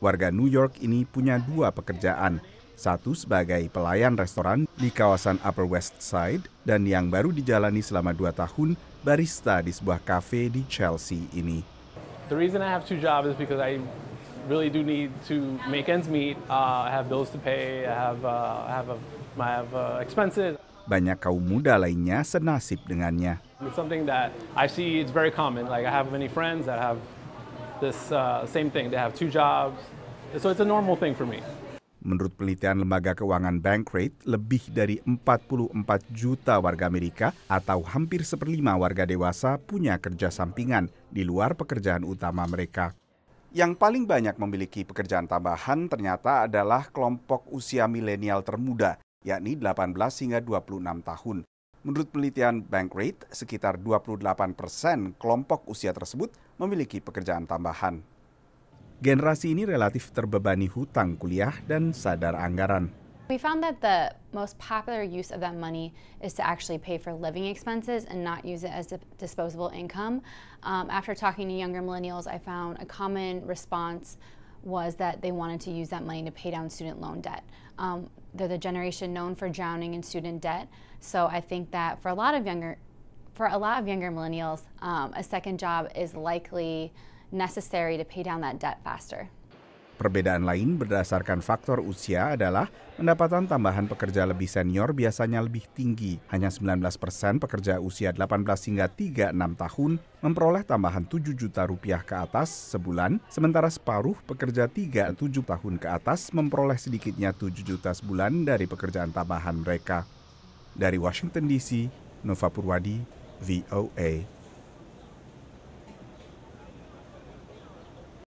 Warga New York ini punya dua pekerjaan, satu sebagai pelayan restoran di kawasan Upper West Side dan yang baru dijalani selama dua tahun barista di sebuah kafe di Chelsea ini. The reason I have two jobs is because I really do need to make ends meet. Uh, I have bills to pay. I have uh, I have a, I have uh, expenses. Banyak kaum muda lainnya senasib dengannya. It's something that I see it's very common. Like I have many friends that have this uh, same thing. They have two jobs. So it's a normal thing for me. Menurut penelitian lembaga keuangan Bankrate, lebih dari 44 juta warga Amerika atau hampir seperlima warga dewasa punya kerja sampingan di luar pekerjaan utama mereka. Yang paling banyak memiliki pekerjaan tambahan ternyata adalah kelompok usia milenial termuda, yakni 18 hingga 26 tahun. Menurut penelitian Bankrate, sekitar 28 persen kelompok usia tersebut memiliki pekerjaan tambahan. Generasi ini relatif terbebani hutang kuliah dan sadar anggaran. We found that the most popular use of that money is to actually pay for living expenses and not use it as disposable income. Um, after talking to younger millennials, I found a common response was that they wanted to use that money to pay down student loan debt. Um, they're the generation known for drowning in student debt, so I think that for a lot of younger, for a lot of younger millennials, um, a second job is likely necessary to pay down that debt faster. Perbedaan lain berdasarkan faktor usia adalah pendapatan tambahan pekerja lebih senior biasanya lebih tinggi. Hanya 19 persen pekerja usia 18 hingga 36 tahun memperoleh tambahan 7 juta rupiah ke atas sebulan, sementara separuh pekerja 37 tahun ke atas memperoleh sedikitnya 7 juta sebulan dari pekerjaan tambahan mereka. Dari Washington DC, Nova Purwadi, VOA.